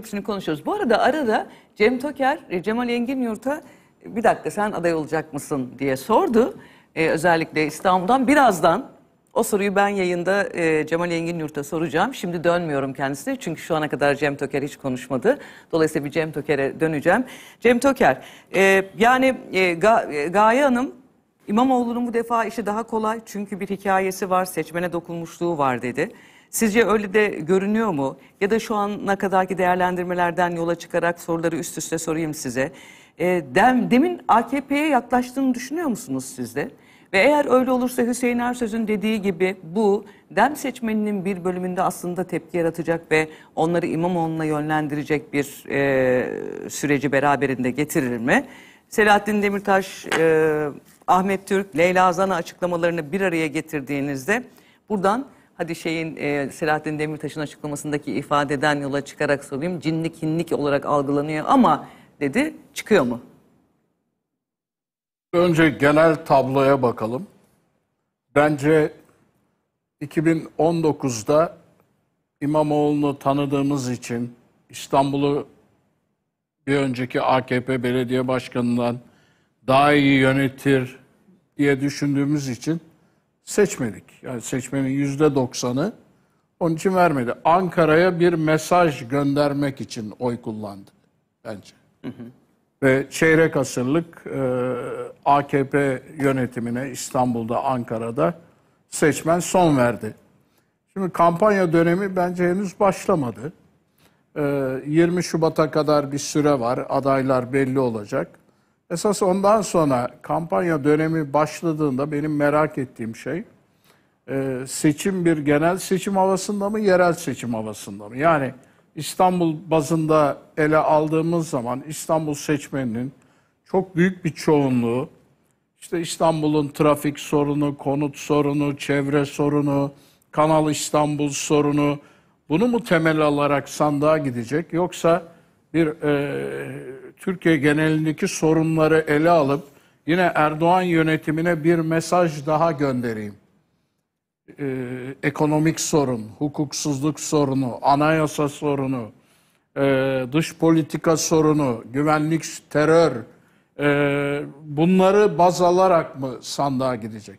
Hepsini konuşuyoruz. Bu arada arada Cem Toker, e, Cemal Enginyurt'a e, bir dakika sen aday olacak mısın diye sordu. Ee, özellikle İstanbul'dan birazdan o soruyu ben yayında e, Cemal Enginyurt'a soracağım. Şimdi dönmüyorum kendisine çünkü şu ana kadar Cem Toker hiç konuşmadı. Dolayısıyla bir Cem Toker'e döneceğim. Cem Toker, e, yani e, Ga e, Gaye Hanım İmamoğlu'nun bu defa işi daha kolay çünkü bir hikayesi var, seçmene dokunmuşluğu var dedi. Sizce öyle de görünüyor mu? Ya da şu ana kadarki değerlendirmelerden yola çıkarak soruları üst üste sorayım size. E, dem, demin AKP'ye yaklaştığını düşünüyor musunuz siz de? Ve eğer öyle olursa Hüseyin Ersöz'ün dediği gibi bu dem seçmeninin bir bölümünde aslında tepki yaratacak ve onları İmamoğlu'na yönlendirecek bir e, süreci beraberinde getirir mi? Selahattin Demirtaş, e, Ahmet Türk, Leyla Zana açıklamalarını bir araya getirdiğinizde buradan Hadi şeyin e, Selahattin Demirtaş'ın açıklamasındaki ifadeden yola çıkarak sorayım. Cinlik hinlik olarak algılanıyor ama dedi çıkıyor mu? Önce genel tabloya bakalım. Bence 2019'da İmamoğlu'nu tanıdığımız için İstanbul'u bir önceki AKP belediye başkanından daha iyi yönetir diye düşündüğümüz için seçmedik. Yani seçmenin yüzde doksanı onun için vermedi. Ankara'ya bir mesaj göndermek için oy kullandı bence. Hı hı. Ve çeyrek asırlık e, AKP yönetimine İstanbul'da, Ankara'da seçmen son verdi. Şimdi kampanya dönemi bence henüz başlamadı. E, 20 Şubat'a kadar bir süre var. Adaylar belli olacak. Esas ondan sonra kampanya dönemi başladığında benim merak ettiğim şey e, seçim bir genel seçim havasında mı yerel seçim havasında mı? Yani İstanbul bazında ele aldığımız zaman İstanbul seçmeninin çok büyük bir çoğunluğu işte İstanbul'un trafik sorunu, konut sorunu, çevre sorunu, Kanal İstanbul sorunu bunu mu temel alarak sandığa gidecek yoksa bir e, Türkiye genelindeki sorunları ele alıp yine Erdoğan yönetimine bir mesaj daha göndereyim. E, ekonomik sorun, hukuksuzluk sorunu, anayasa sorunu, e, dış politika sorunu, güvenlik, terör e, bunları baz alarak mı sandığa gidecek?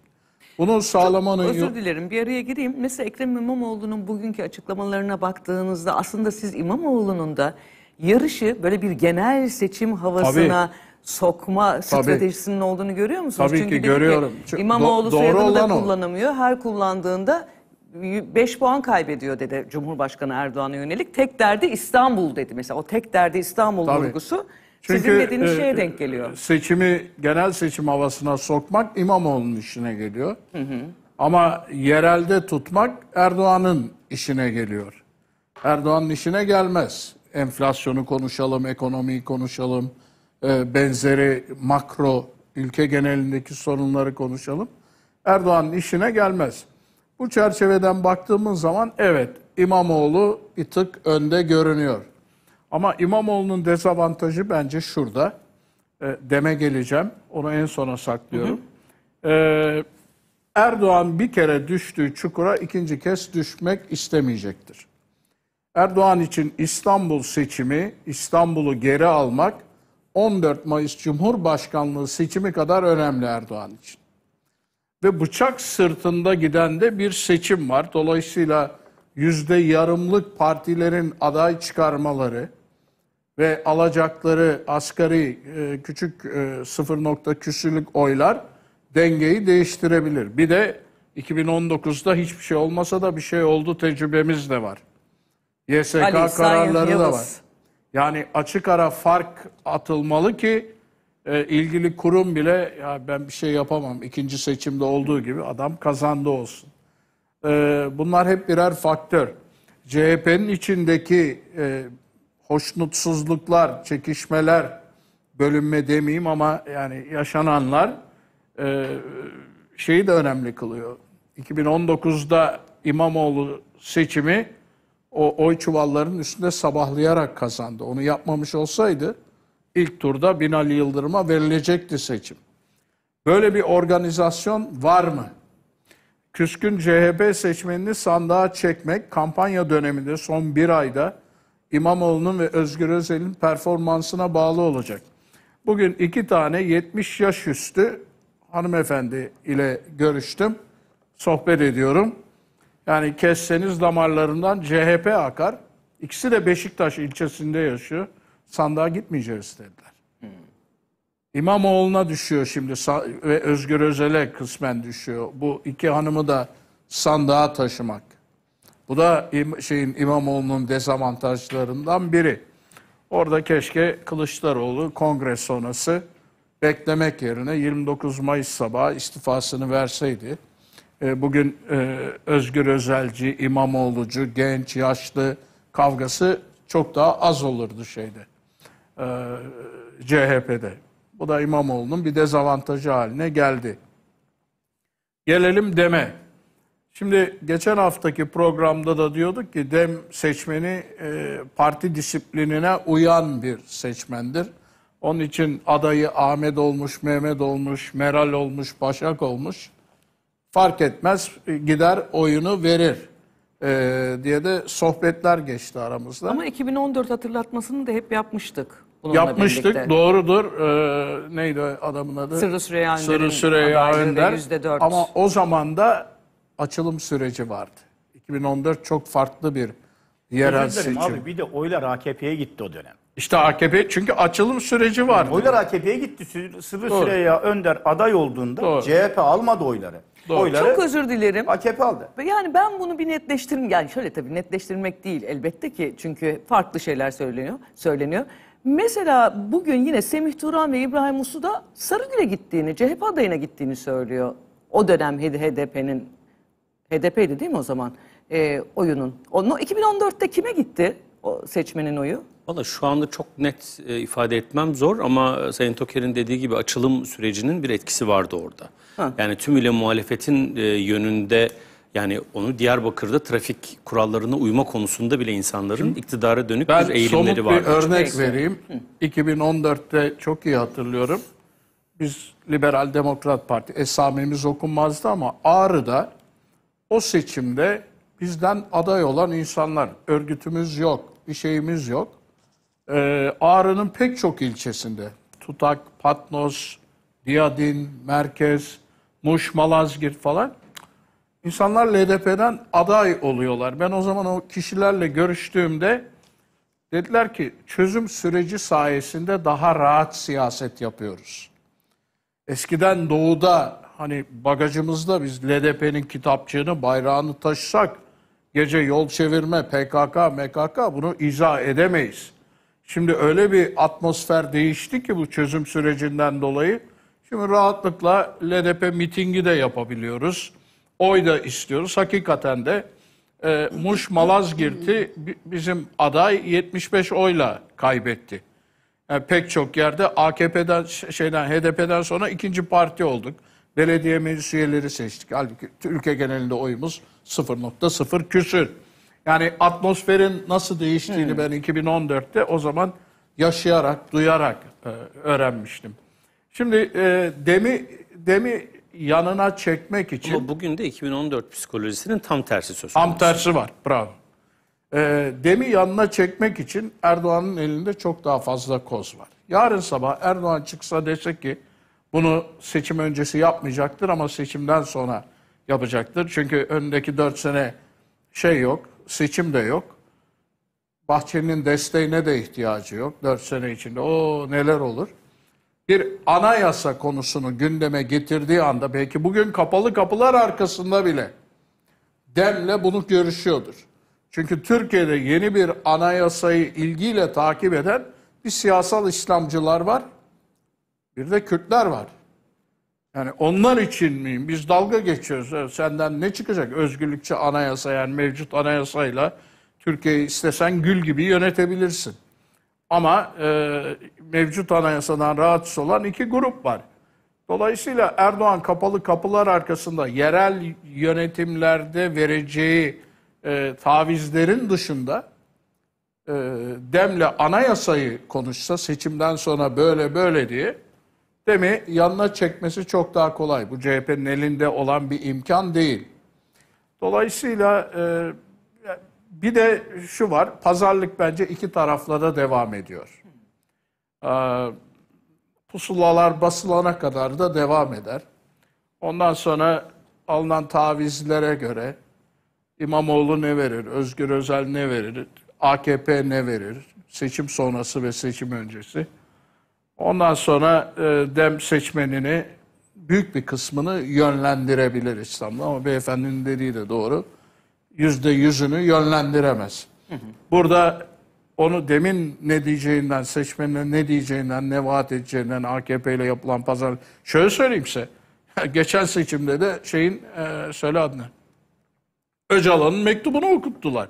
Bunu sağlamanın... Çok özür dilerim bir araya gireyim. Mesela Ekrem İmamoğlu'nun bugünkü açıklamalarına baktığınızda aslında siz İmamoğlu'nun da yarışı böyle bir genel seçim havasına Tabii. sokma Tabii. stratejisinin olduğunu görüyor musunuz? Tabii Çünkü ki görüyorum. Ki, İmamoğlu Do soyadını da kullanamıyor. O. Her kullandığında 5 puan kaybediyor dedi Cumhurbaşkanı Erdoğan'a yönelik. Tek derdi İstanbul dedi mesela. O tek derdi İstanbul Tabii. vurgusu. Çünkü Sizin dediğiniz e, denk geliyor. Seçimi genel seçim havasına sokmak İmamoğlu'nun işine geliyor. Hı hı. Ama yerelde tutmak Erdoğan'ın işine geliyor. Erdoğan'ın işine gelmez enflasyonu konuşalım, ekonomiyi konuşalım, e, benzeri makro ülke genelindeki sorunları konuşalım. Erdoğan'ın işine gelmez. Bu çerçeveden baktığımız zaman evet İmamoğlu bir tık önde görünüyor. Ama İmamoğlu'nun dezavantajı bence şurada. E, deme geleceğim. Onu en sona saklıyorum. Hı hı. E, Erdoğan bir kere düştüğü çukura ikinci kez düşmek istemeyecektir. Erdoğan için İstanbul seçimi, İstanbul'u geri almak 14 Mayıs Cumhurbaşkanlığı seçimi kadar önemli Erdoğan için. Ve bıçak sırtında giden de bir seçim var. Dolayısıyla yüzde yarımlık partilerin aday çıkarmaları ve alacakları asgari e, küçük e, sıfır küsürlük oylar dengeyi değiştirebilir. Bir de 2019'da hiçbir şey olmasa da bir şey oldu tecrübemiz de var. YSK Ali, kararları Sayın da var. Yani açık ara fark atılmalı ki e, ilgili kurum bile ya ben bir şey yapamam ikinci seçimde olduğu gibi adam kazandı olsun. E, bunlar hep birer faktör. CHP'nin içindeki e, hoşnutsuzluklar, çekişmeler, bölünme demeyeyim ama yani yaşananlar e, şeyi de önemli kılıyor. 2019'da İmamoğlu seçimi o oy çuvallarının üstünde sabahlayarak kazandı. Onu yapmamış olsaydı ilk turda Binali Yıldırım'a verilecekti seçim. Böyle bir organizasyon var mı? Küskün CHP seçmenini sandığa çekmek kampanya döneminde son bir ayda İmamoğlu'nun ve Özgür Özel'in performansına bağlı olacak. Bugün iki tane 70 yaş üstü hanımefendi ile görüştüm. Sohbet ediyorum. Yani kesseniz damarlarından CHP akar. İkisi de Beşiktaş ilçesinde yaşıyor. Sandığa gitmeyeceğiz dediler. Hmm. İmamoğlu'na düşüyor şimdi ve Özgür Özel'e kısmen düşüyor. Bu iki hanımı da sandığa taşımak. Bu da im şeyin İmamoğlu'nun dezavantajlarından biri. Orada keşke Kılıçdaroğlu kongre sonrası beklemek yerine 29 Mayıs sabahı istifasını verseydi. E, bugün e, Özgür Özelci, İmamoğlu'cu, genç, yaşlı kavgası çok daha az olurdu şeyde. E, CHP'de. Bu da İmamoğlu'nun bir dezavantajı haline geldi. Gelelim deme. Şimdi geçen haftaki programda da diyorduk ki dem seçmeni e, parti disiplinine uyan bir seçmendir. Onun için adayı Ahmet olmuş, Mehmet olmuş, Meral olmuş, Başak olmuş fark etmez e, gider oyunu verir e, diye de sohbetler geçti aramızda. Ama 2014 hatırlatmasını da hep yapmıştık. Bununla Yapmıştık birlikte. doğrudur. Ee, neydi adamın adı? Sırrı Süreyya Önder'in Sırrı Süreyya Önder. Ama o zaman da açılım süreci vardı. 2014 çok farklı bir yerel seçim. Abi bir de oylar AKP'ye gitti o dönem. İşte AKP çünkü açılım süreci vardı. oylar AKP'ye gitti. Sırrı Süreyya Önder aday olduğunda Doğru. CHP almadı oyları. Doğru. oyları Çok özür dilerim. AKP aldı. Yani ben bunu bir netleştirim yani şöyle tabii netleştirmek değil elbette ki çünkü farklı şeyler söyleniyor. Söyleniyor. Mesela bugün yine Semih Turan ve İbrahim Uslu da Sarıgül'e gittiğini, CHP adayına gittiğini söylüyor. O dönem HDP'nin HDP'ydi değil mi o zaman? E, oyunun. O, 2014'te kime gitti? seçmenin oyu? Valla şu anda çok net e, ifade etmem zor ama e, Sayın Toker'in dediği gibi açılım sürecinin bir etkisi vardı orada. Ha. Yani tümüyle muhalefetin e, yönünde yani onu Diyarbakır'da trafik kurallarına uyma konusunda bile insanların Hı. iktidara dönük ben bir eğilimleri var. Ben somut bir örnek vereyim. Hı. 2014'te çok iyi hatırlıyorum. Biz Liberal Demokrat Parti esamemiz okunmazdı ama Ağrı'da o seçimde bizden aday olan insanlar, örgütümüz yok bir şeyimiz yok. Ee, Ağrı'nın pek çok ilçesinde Tutak, Patnos, Diyadin, Merkez, Muş, Malazgirt falan insanlar LDP'den aday oluyorlar. Ben o zaman o kişilerle görüştüğümde dediler ki çözüm süreci sayesinde daha rahat siyaset yapıyoruz. Eskiden doğuda hani bagajımızda biz LDP'nin kitapçığını, bayrağını taşısak gece yol çevirme, PKK, MKK bunu izah edemeyiz. Şimdi öyle bir atmosfer değişti ki bu çözüm sürecinden dolayı. Şimdi rahatlıkla LDP mitingi de yapabiliyoruz. Oy da istiyoruz. Hakikaten de e, Muş Malazgirt'i bizim aday 75 oyla kaybetti. Yani pek çok yerde AKP'den şeyden HDP'den sonra ikinci parti olduk belediye meclis üyeleri seçtik. Halbuki ülke genelinde oyumuz 0.0 küsür. Yani atmosferin nasıl değiştiğini hmm. ben 2014'te o zaman yaşayarak, duyarak e, öğrenmiştim. Şimdi e, demi demi yanına çekmek için... Ama bugün de 2014 psikolojisinin tam tersi söz konusu. Tam tersi var, bravo. E, demi yanına çekmek için Erdoğan'ın elinde çok daha fazla koz var. Yarın sabah Erdoğan çıksa dese ki bunu seçim öncesi yapmayacaktır ama seçimden sonra yapacaktır. Çünkü önündeki dört sene şey yok, seçim de yok. Bahçenin desteğine de ihtiyacı yok. Dört sene içinde o neler olur. Bir anayasa konusunu gündeme getirdiği anda belki bugün kapalı kapılar arkasında bile demle bunu görüşüyordur. Çünkü Türkiye'de yeni bir anayasayı ilgiyle takip eden bir siyasal İslamcılar var. Bir de Kürtler var. Yani onlar için miyim? Biz dalga geçiyoruz. Senden ne çıkacak? Özgürlükçe anayasa yani mevcut anayasayla Türkiye'yi istesen gül gibi yönetebilirsin. Ama e, mevcut anayasadan rahatsız olan iki grup var. Dolayısıyla Erdoğan kapalı kapılar arkasında yerel yönetimlerde vereceği e, tavizlerin dışında e, demle anayasayı konuşsa seçimden sonra böyle böyle diye Demi yanına çekmesi çok daha kolay. Bu CHP'nin elinde olan bir imkan değil. Dolayısıyla e, bir de şu var, pazarlık bence iki tarafla da devam ediyor. E, pusulalar basılana kadar da devam eder. Ondan sonra alınan tavizlere göre İmamoğlu ne verir, Özgür Özel ne verir, AKP ne verir, seçim sonrası ve seçim öncesi. Ondan sonra e, dem seçmenini büyük bir kısmını yönlendirebilir İslam'da ama beyefendinin dediği de doğru. Yüzde yüzünü yönlendiremez. Burada onu demin ne diyeceğinden, seçmenine ne diyeceğinden, ne vaat edeceğinden AKP ile yapılan pazar... Şöyle söyleyeyim size, geçen seçimde de şeyin, e, söyle adını, Öcalan'ın mektubunu okuttular.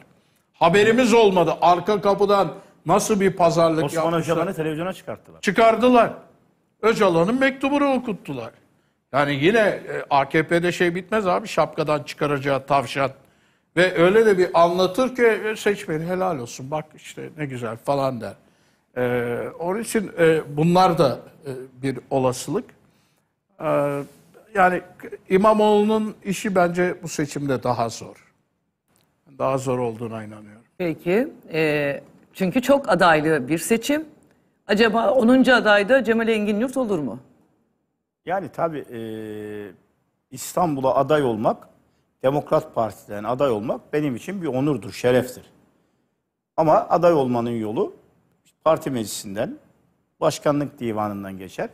Haberimiz olmadı. Arka kapıdan Nasıl bir pazarlık Osman yapmışlar? Osman Öcalan'ı televizyona çıkarttılar. Çıkardılar. Öcalan'ın mektubunu okuttular. Yani yine e, AKP'de şey bitmez abi şapkadan çıkaracağı tavşan. Ve öyle de bir anlatır ki e, seçmeni helal olsun bak işte ne güzel falan der. Ee, onun için e, bunlar da e, bir olasılık. Ee, yani İmamoğlu'nun işi bence bu seçimde daha zor. Daha zor olduğuna inanıyorum. Peki. E, çünkü çok adaylı bir seçim. Acaba 10. adayda Cemal Engin Yurt olur mu? Yani tabii e, İstanbul'a aday olmak, Demokrat Parti'den aday olmak benim için bir onurdur, şereftir. Ama aday olmanın yolu parti meclisinden, başkanlık divanından geçer.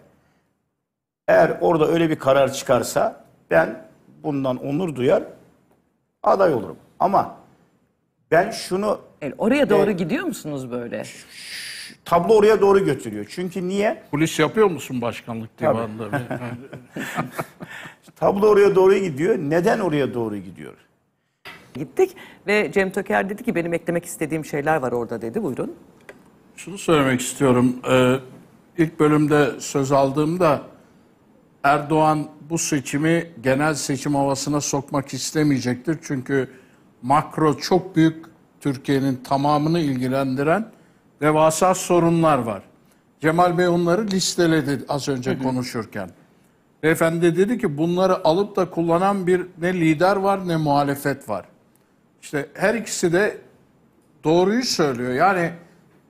Eğer orada öyle bir karar çıkarsa ben bundan onur duyar, aday olurum. Ama ben şunu El, oraya doğru gidiyor musunuz böyle? Tablo oraya doğru götürüyor. Çünkü niye? Polis yapıyor musun başkanlık divanında? Tablo oraya doğru gidiyor. Neden oraya doğru gidiyor? Gittik ve Cem Töker dedi ki benim eklemek istediğim şeyler var orada dedi. Buyurun. Şunu söylemek istiyorum. Ee, ilk bölümde söz aldığımda Erdoğan bu seçimi genel seçim havasına sokmak istemeyecektir. Çünkü makro çok büyük Türkiye'nin tamamını ilgilendiren devasa sorunlar var. Cemal Bey onları listeledi az önce hı hı. konuşurken. Beyefendi dedi ki bunları alıp da kullanan bir ne lider var ne muhalefet var. İşte her ikisi de doğruyu söylüyor. Yani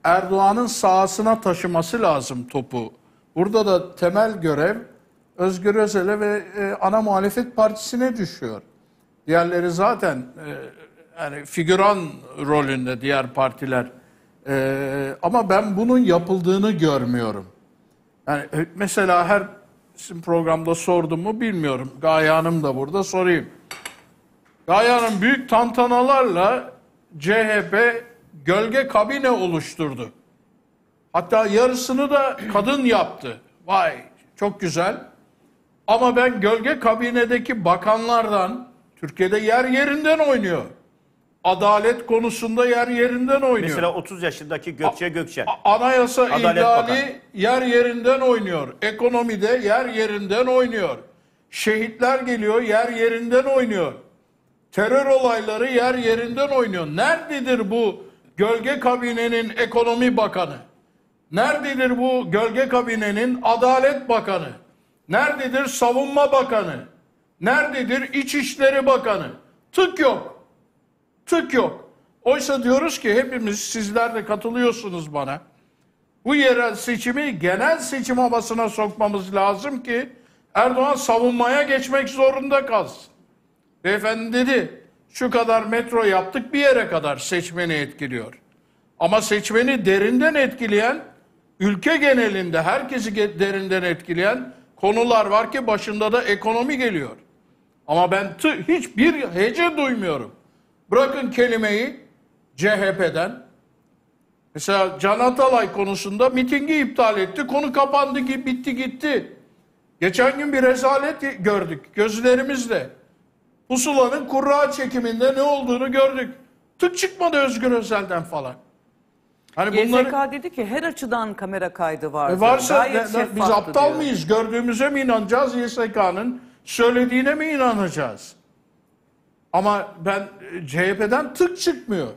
Erdoğan'ın sahasına taşıması lazım topu. Burada da temel görev Özgür Özel'e ve e, ana muhalefet partisine düşüyor. Diğerleri zaten e, yani figüran rolünde diğer partiler. E, ama ben bunun yapıldığını görmüyorum. Yani e, mesela her sizin programda sordum mu bilmiyorum. Gaye Hanım da burada sorayım. Gaye Hanım büyük tantanalarla CHP gölge kabine oluşturdu. Hatta yarısını da kadın yaptı. Vay çok güzel. Ama ben gölge kabinedeki bakanlardan Türkiye'de yer yerinden oynuyor adalet konusunda yer yerinden oynuyor. Mesela 30 yaşındaki Gökçe Gökçen. anayasa Adalet yer yerinden oynuyor. Ekonomide yer yerinden oynuyor. Şehitler geliyor yer yerinden oynuyor. Terör olayları yer yerinden oynuyor. Nerededir bu gölge kabinenin ekonomi bakanı? Nerededir bu gölge kabinenin adalet bakanı? Nerededir savunma bakanı? Nerededir İçişleri Bakanı? Tık yok. Türk yok. Oysa diyoruz ki hepimiz sizler de katılıyorsunuz bana. Bu yerel seçimi genel seçim havasına sokmamız lazım ki Erdoğan savunmaya geçmek zorunda kalsın. Beyefendi dedi şu kadar metro yaptık bir yere kadar seçmeni etkiliyor. Ama seçmeni derinden etkileyen, ülke genelinde herkesi derinden etkileyen konular var ki başında da ekonomi geliyor. Ama ben hiçbir hece duymuyorum. Bırakın kelimeyi CHP'den. Mesela Can Atalay konusunda mitingi iptal etti. Konu kapandı ki bitti gitti. Geçen gün bir rezalet gördük gözlerimizle. Pusulanın kurra çekiminde ne olduğunu gördük. Tık çıkmadı Özgür Özel'den falan. Hani YSK bunları... dedi ki her açıdan kamera kaydı vardı. E varsa ne, ne, biz aptal diyor. mıyız? Gördüğümüze mi inanacağız? YSK'nın söylediğine mi inanacağız? Ama ben e, CHP'den tık çıkmıyor.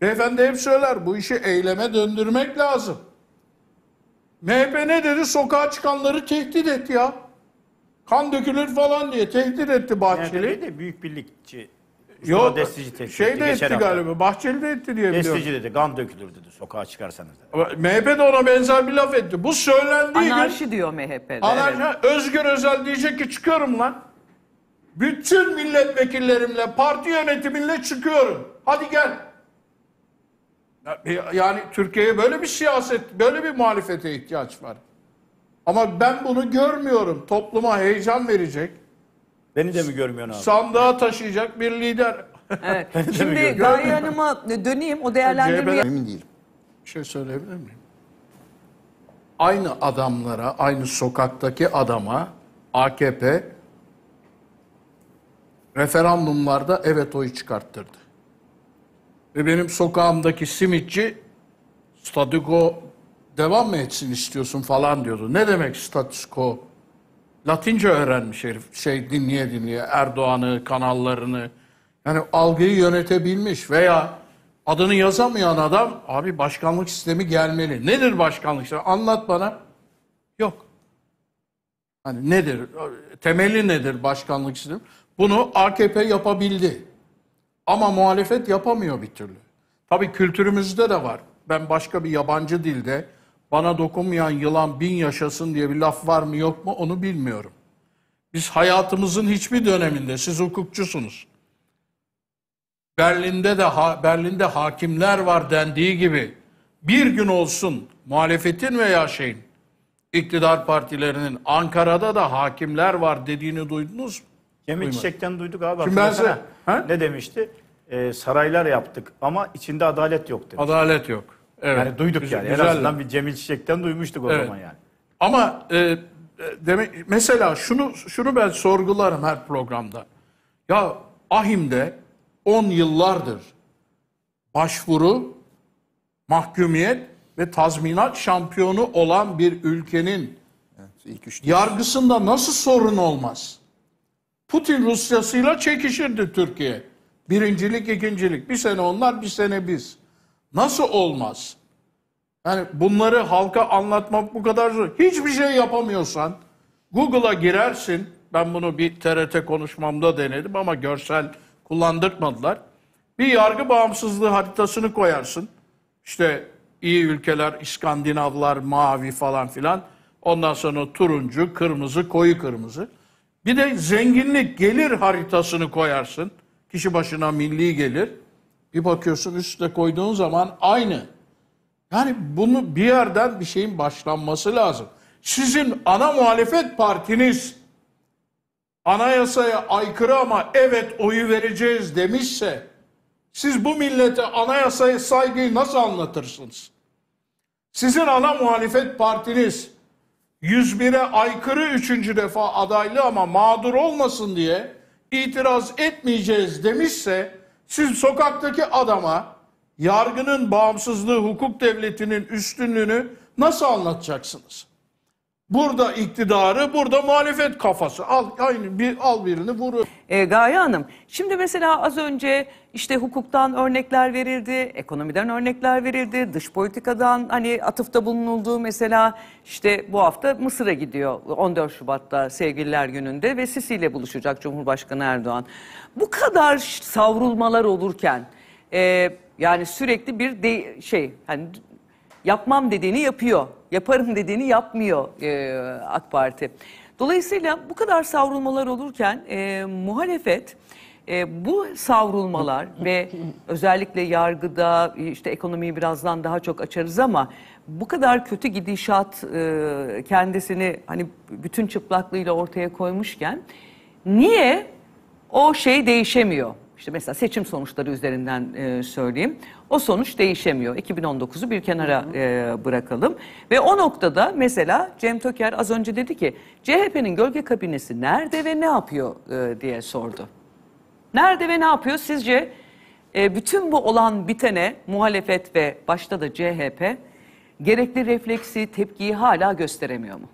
Beyefendi hep söyler bu işi eyleme döndürmek lazım. MHP ne dedi? Sokağa çıkanları tehdit et ya. Kan dökülür falan diye tehdit etti Bahçeli. MHP'li de büyük birlikçi. Yok destici tehdit şey de etti hafta. galiba. Bahçeli de etti diye biliyorum. Destici dedi kan dökülür dedi sokağa çıkarsanız. MHP de ona benzer bir laf etti. Bu söylendiği Anarşi gün. Anarşi diyor MHP'de. Anarşi, evet. Özgür Özel diyecek ki çıkıyorum lan. Bütün milletvekillerimle, parti yönetimimle çıkıyorum. Hadi gel. E, yani Türkiye'ye böyle bir siyaset, böyle bir muhalefete ihtiyaç var. Ama ben bunu görmüyorum. Topluma heyecan verecek. Beni de mi görmüyorsun abi? Sandığa taşıyacak bir lider. Evet. Şimdi Gaye Hanım'a döneyim. O değerlendirmeyi... Emin değilim. Bir şey söyleyebilir miyim? Aynı adamlara, aynı sokaktaki adama AKP referandumlarda evet oyu çıkarttırdı. Ve benim sokağımdaki simitçi statüko devam mı etsin istiyorsun falan diyordu. Ne demek status Latince öğrenmiş herif şey dinleye dinleye Erdoğan'ı, kanallarını. Yani algıyı yönetebilmiş veya adını yazamayan adam abi başkanlık sistemi gelmeli. Nedir başkanlık sistemi? Anlat bana. Yok. Hani nedir? Temeli nedir başkanlık sistemi? Bunu AKP yapabildi. Ama muhalefet yapamıyor bir türlü. Tabii kültürümüzde de var. Ben başka bir yabancı dilde bana dokunmayan yılan bin yaşasın diye bir laf var mı yok mu onu bilmiyorum. Biz hayatımızın hiçbir döneminde siz hukukçusunuz. Berlin'de de ha, Berlin'de hakimler var dendiği gibi bir gün olsun muhalefetin veya şeyin iktidar partilerinin Ankara'da da hakimler var dediğini duydunuz mu? Cemil Uyumaz. Çiçek'ten duyduk abi. Şimdi ben size, ha? Ne demişti? Ee, saraylar yaptık ama içinde adalet yok demişti. Adalet yok. Evet. Yani duyduk güzel, yani. Güzel. En azından bir Cemil Çiçek'ten duymuştuk o evet. zaman yani. Ama e, e, demek mesela şunu şunu ben sorgularım her programda. Ya Ahim'de 10 yıllardır başvuru, mahkumiyet ve tazminat şampiyonu olan bir ülkenin evet, ilk yargısında nasıl sorun olmaz? Putin Rusyasıyla çekişirdi Türkiye. Birincilik, ikincilik. Bir sene onlar, bir sene biz. Nasıl olmaz? Yani bunları halka anlatmak bu kadar zor. Hiçbir şey yapamıyorsan Google'a girersin. Ben bunu bir TRT konuşmamda denedim ama görsel kullandırmadılar. Bir yargı bağımsızlığı haritasını koyarsın. İşte iyi ülkeler, İskandinavlar, mavi falan filan. Ondan sonra turuncu, kırmızı, koyu kırmızı. Bir de zenginlik gelir haritasını koyarsın. Kişi başına milli gelir. Bir bakıyorsun üstte koyduğun zaman aynı. Yani bunu bir yerden bir şeyin başlanması lazım. Sizin ana muhalefet partiniz anayasaya aykırı ama evet oyu vereceğiz demişse siz bu millete anayasaya saygıyı nasıl anlatırsınız? Sizin ana muhalefet partiniz 101'e aykırı üçüncü defa adaylı ama mağdur olmasın diye itiraz etmeyeceğiz demişse siz sokaktaki adama yargının bağımsızlığı, hukuk devletinin üstünlüğünü nasıl anlatacaksınız? Burada iktidarı, burada muhalefet kafası. Al aynı bir al birini vurur. E, Gaye Hanım, şimdi mesela az önce işte hukuktan örnekler verildi, ekonomiden örnekler verildi, dış politikadan hani atıfta bulunuldu. Mesela işte bu hafta Mısır'a gidiyor 14 Şubat'ta Sevgililer Günü'nde ve Sisi ile buluşacak Cumhurbaşkanı Erdoğan. Bu kadar savrulmalar olurken e, yani sürekli bir de, şey hani yapmam dediğini yapıyor, yaparım dediğini yapmıyor e, AK Parti. Dolayısıyla bu kadar savrulmalar olurken e, muhalefet e, bu savrulmalar ve özellikle yargıda işte ekonomiyi birazdan daha çok açarız ama bu kadar kötü gidişat e, kendisini hani bütün çıplaklığıyla ortaya koymuşken niye o şey değişemiyor? işte mesela seçim sonuçları üzerinden e, söyleyeyim. O sonuç değişemiyor. 2019'u bir kenara e, bırakalım. Ve o noktada mesela Cem Toker az önce dedi ki CHP'nin gölge kabinesi nerede ve ne yapıyor e, diye sordu. Nerede ve ne yapıyor sizce? E, bütün bu olan bitene muhalefet ve başta da CHP gerekli refleksi, tepkiyi hala gösteremiyor mu?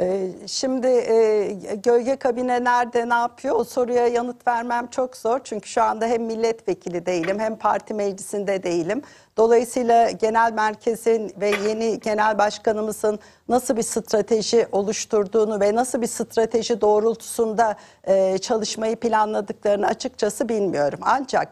Ee, şimdi e, gölge kabine nerede ne yapıyor o soruya yanıt vermem çok zor. Çünkü şu anda hem milletvekili değilim hem parti meclisinde değilim. Dolayısıyla genel merkezin ve yeni genel başkanımızın nasıl bir strateji oluşturduğunu ve nasıl bir strateji doğrultusunda e, çalışmayı planladıklarını açıkçası bilmiyorum. Ancak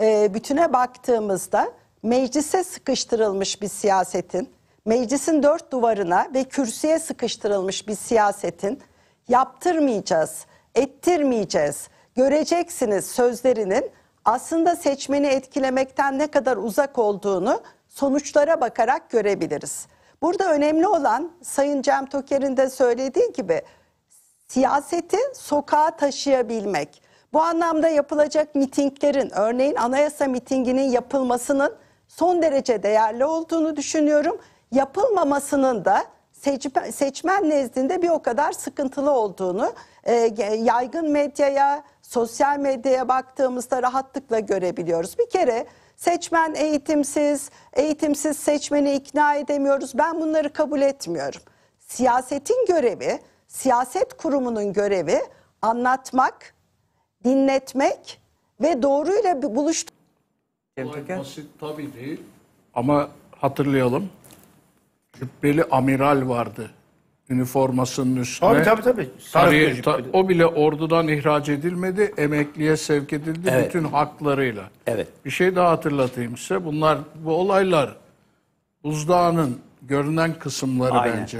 e, bütüne baktığımızda meclise sıkıştırılmış bir siyasetin meclisin dört duvarına ve kürsüye sıkıştırılmış bir siyasetin yaptırmayacağız, ettirmeyeceğiz, göreceksiniz sözlerinin aslında seçmeni etkilemekten ne kadar uzak olduğunu sonuçlara bakarak görebiliriz. Burada önemli olan Sayın Cem Toker'in de söylediği gibi siyaseti sokağa taşıyabilmek. Bu anlamda yapılacak mitinglerin örneğin anayasa mitinginin yapılmasının son derece değerli olduğunu düşünüyorum yapılmamasının da seçmen, nezdinde bir o kadar sıkıntılı olduğunu e, yaygın medyaya, sosyal medyaya baktığımızda rahatlıkla görebiliyoruz. Bir kere seçmen eğitimsiz, eğitimsiz seçmeni ikna edemiyoruz. Ben bunları kabul etmiyorum. Siyasetin görevi, siyaset kurumunun görevi anlatmak, dinletmek ve doğruyla buluşturmak. Basit tabii değil ama hatırlayalım cübbeli amiral vardı. Üniformasının üstüne. Tabii tabii tabii. Sarı, ta, o bile ordudan ihraç edilmedi, emekliye sevk edildi evet. bütün haklarıyla. Evet. Bir şey daha hatırlatayım size. Bunlar bu olaylar buzdağının görünen kısımları Aynen. bence.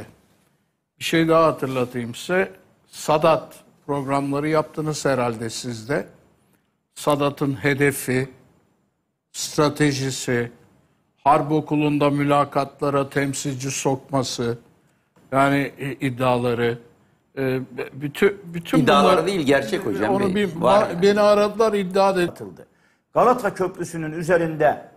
Bir şey daha hatırlatayım size. Sadat programları yaptınız herhalde sizde. Sadat'ın hedefi, stratejisi, harp okulunda mülakatlara temsilci sokması yani iddiaları e, bütün bütün iddiaları değil gerçek hocam. Onu bir, var yani. beni aradılar iddia edildi. Galata Köprüsü'nün üzerinde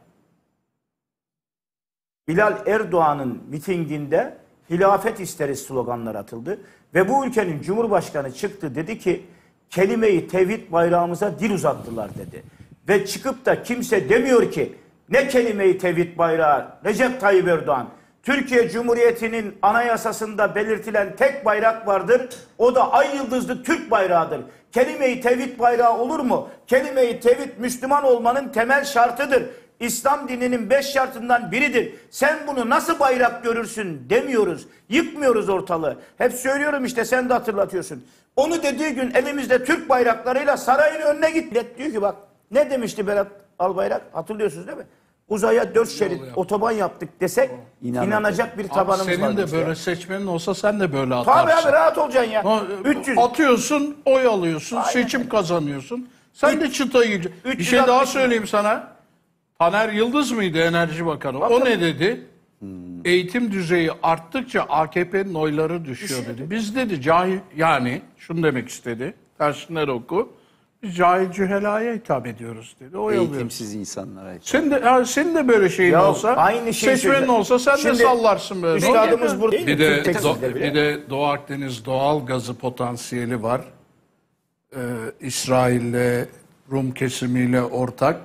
Bilal Erdoğan'ın mitinginde hilafet isteriz sloganlar atıldı ve bu ülkenin cumhurbaşkanı çıktı dedi ki kelimeyi tevhid bayrağımıza dil uzattılar dedi. Ve çıkıp da kimse demiyor ki ne kelime-i tevhid bayrağı Recep Tayyip Erdoğan. Türkiye Cumhuriyeti'nin anayasasında belirtilen tek bayrak vardır. O da ay yıldızlı Türk bayrağıdır. Kelime-i tevhid bayrağı olur mu? Kelime-i tevhid Müslüman olmanın temel şartıdır. İslam dininin beş şartından biridir. Sen bunu nasıl bayrak görürsün demiyoruz. Yıkmıyoruz ortalığı. Hep söylüyorum işte sen de hatırlatıyorsun. Onu dediği gün elimizde Türk bayraklarıyla sarayın önüne git. Diyor ki bak ne demişti Berat Albayrak hatırlıyorsunuz değil mi? uzaya dört şerit yaptık. otoban yaptık desek İnanacak, inanacak bir tabanımız var. Senin de böyle seçmenin olsa sen de böyle atarsın. Tabii abi rahat olacaksın ya. 300. Atıyorsun, oy alıyorsun, Aynen. seçim kazanıyorsun. Sen Üç, de çıtayı... 360. Bir şey daha söyleyeyim sana. Taner Yıldız mıydı Enerji Bakanı? Bakın. O ne dedi? Hmm. Eğitim düzeyi arttıkça AKP'nin oyları düşüyor Düşün. dedi. Biz dedi cahil yani şunu demek istedi. Tersinden oku cahil cühelaya hitap ediyoruz dedi. O Eğitimsiz insanlara hitap Sen de, senin de böyle şeyin Ya, olsa, aynı şey seçmenin söyle- olsa sen de Şimdi sallarsın böyle. Üstadımız burada Bir de, Do- bir de Doğu Akdeniz doğal gazı potansiyeli var. Ee, İsrail'le, Rum kesimiyle ortak.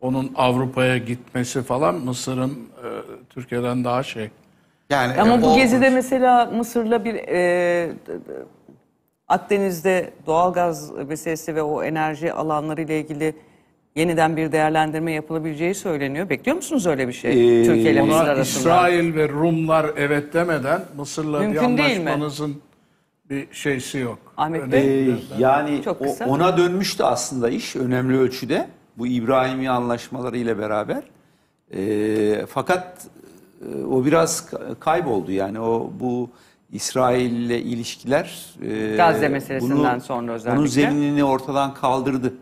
Onun Avrupa'ya gitmesi falan Mısır'ın e, Türkiye'den daha şey. Yani Ama bu o- gezide mesela Mısır'la bir e, Akdeniz'de doğalgaz meselesi ve o enerji alanları ile ilgili yeniden bir değerlendirme yapılabileceği söyleniyor. Bekliyor musunuz öyle bir şey? Ee, Türkiye ile Mısır arasında. İsrail ve Rumlar evet demeden Mısır'la Mümkün bir anlaşmanızın bir şeysi yok. Ahmet Bey. Ee, yani Çok kısa. o, ona dönmüştü aslında iş önemli ölçüde. Bu İbrahim'i anlaşmaları ile beraber. E, fakat e, o biraz kayboldu yani o bu İsrail ile ilişkiler e, Gazze meselesinden bunu, sonra özellikle. Bunun zeminini ortadan kaldırdı.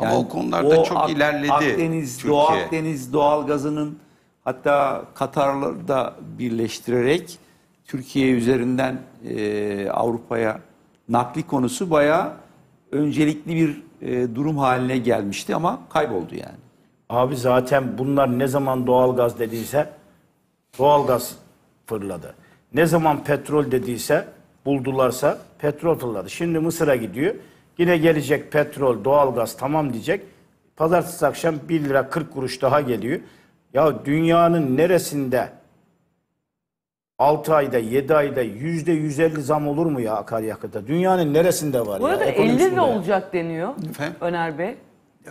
Yani Ama o konularda o çok Ak ilerledi. Akdeniz, Türkiye. Doğu Akdeniz doğalgazının hatta Katar'la da birleştirerek Türkiye üzerinden e, Avrupa'ya nakli konusu bayağı öncelikli bir e, durum haline gelmişti ama kayboldu yani. Abi zaten bunlar ne zaman doğalgaz dediyse doğalgaz fırladı. Ne zaman petrol dediyse, buldularsa petrol fırladı. Şimdi Mısır'a gidiyor. Yine gelecek petrol, doğalgaz tamam diyecek. Pazartesi akşam 1 lira 40 kuruş daha geliyor. Ya dünyanın neresinde 6 ayda 7 ayda yüzde 150 zam olur mu ya akaryakıta? Dünyanın neresinde var Bu ya? Burada 50 mi olacak deniyor Efendim? Öner Bey?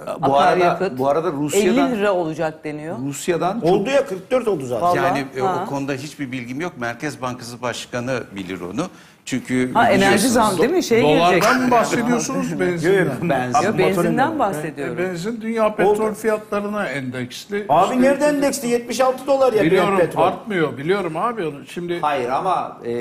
Bu arada, Akaryakıt bu arada 50 lira olacak deniyor. Rusya'dan çok Oldu ya 44 oldu zaten. Vallahi. Yani e, Ha. o konuda hiçbir bilgim yok. Merkez Bankası Başkanı bilir onu. Çünkü Ha enerji biliyorsunuz- zam değil mi? Şeye girecek. Dolardan mı bahsediyorsunuz benzin. Benzin. Ya benzinden bahsediyorum. E, benzin dünya petrol fiyatlarına endeksli. Abi nerede endeksli? 76 dolar ya Biliyorum Brent petrol. artmıyor biliyorum abi onu. Şimdi Hayır ama e,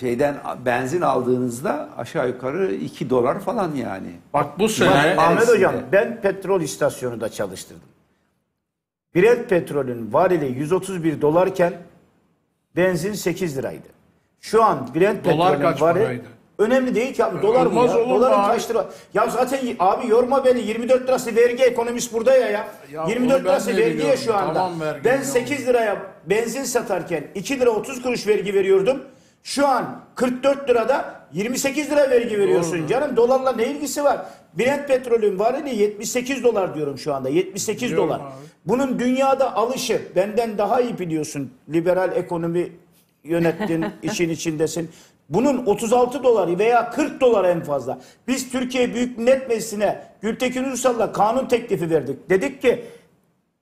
şeyden benzin aldığınızda aşağı yukarı 2 dolar falan yani. Bak bu sene Bak, Ahmet Hocam ben petrol istasyonu da çalıştırdım. Brent petrolün varili 131 dolarken benzin 8 liraydı. Şu an Brent Dolar petrolün varili önemli değil ki abi dolar mı ya? Doların abi? Ya zaten abi yorma beni 24 lirası vergi ekonomist burada ya ya. Ya 24 bunu ben lirası vergi ya şu anda. Tamam ben 8 liraya benzin satarken 2 lira 30 kuruş vergi veriyordum. Şu an 44 lirada 28 lira vergi veriyorsun Doğru. canım. Dolarla ne ilgisi var? Brent petrolün varili 78 dolar diyorum şu anda. 78 Biliyorum dolar. Abi. Bunun dünyada alışı benden daha iyi biliyorsun. Liberal ekonomi yönettin, işin içindesin. Bunun 36 dolar veya 40 dolar en fazla. Biz Türkiye Büyük Millet Meclisi'ne Gültekin Ünsal'la kanun teklifi verdik. Dedik ki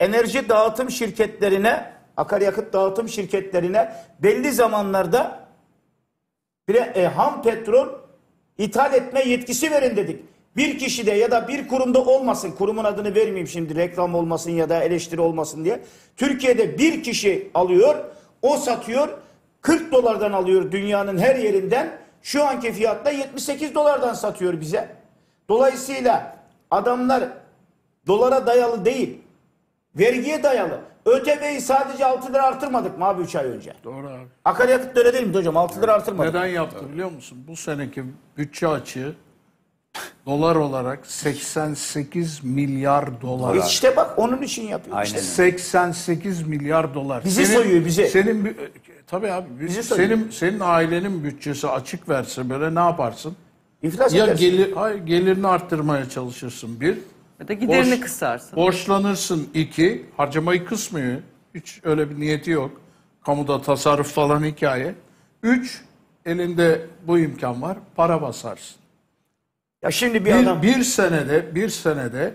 enerji dağıtım şirketlerine, akaryakıt dağıtım şirketlerine belli zamanlarda e, ham petrol ithal etme yetkisi verin dedik. Bir kişide ya da bir kurumda olmasın. Kurumun adını vermeyeyim şimdi reklam olmasın ya da eleştiri olmasın diye. Türkiye'de bir kişi alıyor, o satıyor. 40 dolardan alıyor dünyanın her yerinden. Şu anki fiyatla 78 dolardan satıyor bize. Dolayısıyla adamlar dolara dayalı değil, vergiye dayalı. ÖTV'yi sadece 6 lira artırmadık mı abi 3 ay önce? Doğru abi. Akaryakıt öyle değil mi hocam? 6 lira artırmadık. Neden yaptı biliyor musun? Bu seneki bütçe açığı dolar olarak 88 milyar dolar. E işte bak onun için yapıyor. Aynen. 88 milyar dolar. Bizi soyuyor, bizi. Senin bü- tabii abi bü- Bizi soyuyor. senin senin ailenin bütçesi açık verse böyle ne yaparsın? İflas Ya edersin. gelir hayır, gelirini arttırmaya çalışırsın bir. Ya da giderini Borç, kısarsın. Borçlanırsın iki, harcamayı kısmıyor. Hiç öyle bir niyeti yok. Kamuda tasarruf falan hikaye. Üç, elinde bu imkan var, para basarsın. Ya şimdi bir, bir adam... Bir senede, bir senede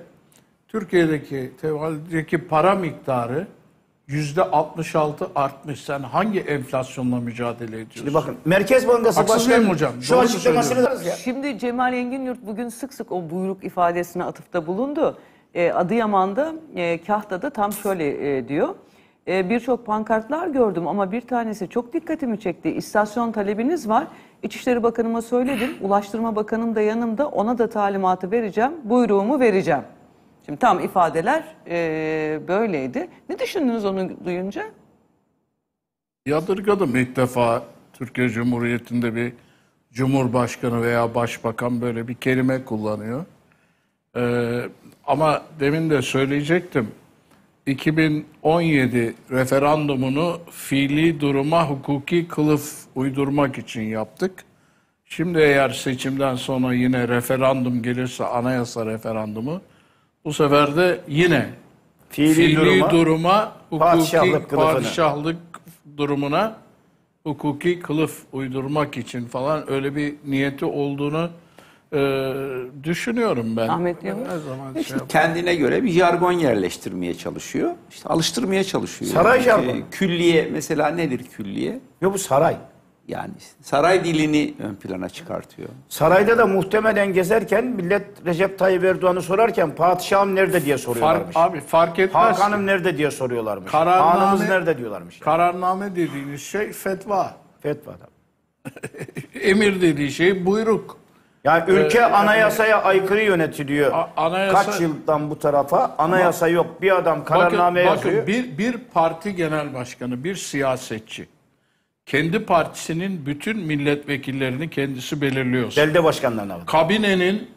Türkiye'deki tevaldeki para miktarı yüzde 66 artmış. Sen hangi enflasyonla mücadele ediyorsun? Şimdi bakın Merkez Bankası Haksız Başkanı hocam? şu açıklamasını da Şimdi Cemal Engin Yurt bugün sık sık o buyruk ifadesine atıfta bulundu. E, Adıyaman'da, e, Kahta'da tam şöyle e, diyor. E, Birçok pankartlar gördüm ama bir tanesi çok dikkatimi çekti. İstasyon talebiniz var. İçişleri Bakanıma söyledim. Ulaştırma Bakanım da yanımda. Ona da talimatı vereceğim. Buyruğumu vereceğim. Şimdi tam ifadeler e, böyleydi. Ne düşündünüz onu duyunca? Yadırgadım ilk defa Türkiye Cumhuriyeti'nde bir Cumhurbaşkanı veya Başbakan böyle bir kelime kullanıyor. Ee, ama demin de söyleyecektim. 2017 referandumunu fiili duruma hukuki kılıf uydurmak için yaptık. Şimdi eğer seçimden sonra yine referandum gelirse anayasa referandumu bu sefer de yine fiili, fiili duruma, duruma hukuki padişahlık, padişahlık durumuna hukuki kılıf uydurmak için falan öyle bir niyeti olduğunu e, düşünüyorum ben. Ahmet diyor. Her zaman işte şey kendine göre bir jargon yerleştirmeye çalışıyor. İşte alıştırmaya çalışıyor. Saray yani. Ee, jargonu. Külliye mesela nedir külliye? Yok bu saray. Yani saray dilini ön plana çıkartıyor. Sarayda da muhtemelen gezerken millet Recep Tayyip Erdoğan'ı sorarken padişahım nerede diye soruyorlarmış. Fark, abi fark etmez. Hakan'ım nerede diye soruyorlarmış. Kararname, Hanımız nerede diyorlarmış. Yani. Kararname dediğiniz şey fetva. Fetva Emir dediği şey buyruk. Ee, yani ülke ee, anayasaya e, aykırı yönetiliyor. Anayasa, Kaç yıldan bu tarafa anayasa ama, yok. Bir adam kararname bakın, yazıyor. Bakın bir, bir parti genel başkanı, bir siyasetçi kendi partisinin bütün milletvekillerini kendisi belirliyorsa, Belediye başkanlarına bak. kabinenin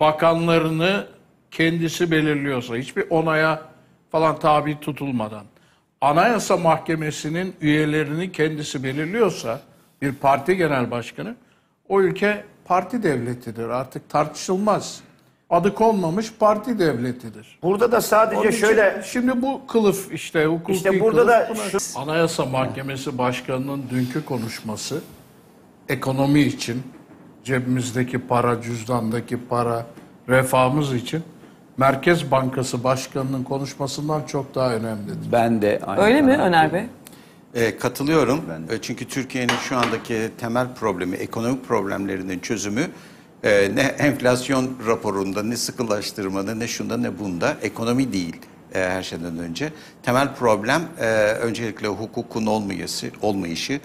bakanlarını kendisi belirliyorsa, hiçbir onaya falan tabi tutulmadan, Anayasa Mahkemesi'nin üyelerini kendisi belirliyorsa, bir parti genel başkanı, o ülke parti devletidir artık tartışılmaz adı konmamış parti devletidir. Burada da sadece Onun için şöyle şimdi bu kılıf işte hukuki İşte burada da kılıf, buna- şu- Anayasa Mahkemesi Başkanı'nın dünkü konuşması ekonomi için cebimizdeki para, cüzdandaki para, refahımız için Merkez Bankası Başkanı'nın konuşmasından çok daha önemlidir. ben de aynı Öyle mi Öner Bey? E, katılıyorum. E, çünkü Türkiye'nin şu andaki temel problemi, ekonomik problemlerinin çözümü ee, ne enflasyon raporunda, ne sıkılaştırmada, ne şunda ne bunda ekonomi değil e, her şeyden önce. Temel problem e, öncelikle hukukun olmayışı, olmayışı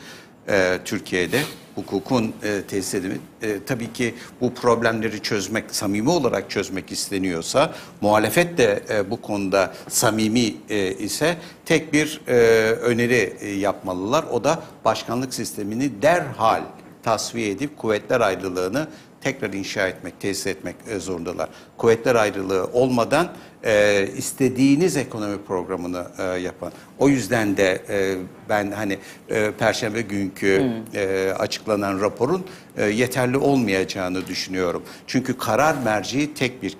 e, Türkiye'de hukukun e, tesis edimi. E, tabii ki bu problemleri çözmek, samimi olarak çözmek isteniyorsa, muhalefet de e, bu konuda samimi e, ise tek bir e, öneri e, yapmalılar. O da başkanlık sistemini derhal tasfiye edip kuvvetler ayrılığını tekrar inşa etmek, tesis etmek e, zorundalar. Kuvvetler ayrılığı olmadan e, istediğiniz ekonomi programını e, yapan. O yüzden de e, ben hani e, Perşembe günkü hmm. e, açıklanan raporun e, yeterli olmayacağını düşünüyorum. Çünkü karar merciği tek bir kişi.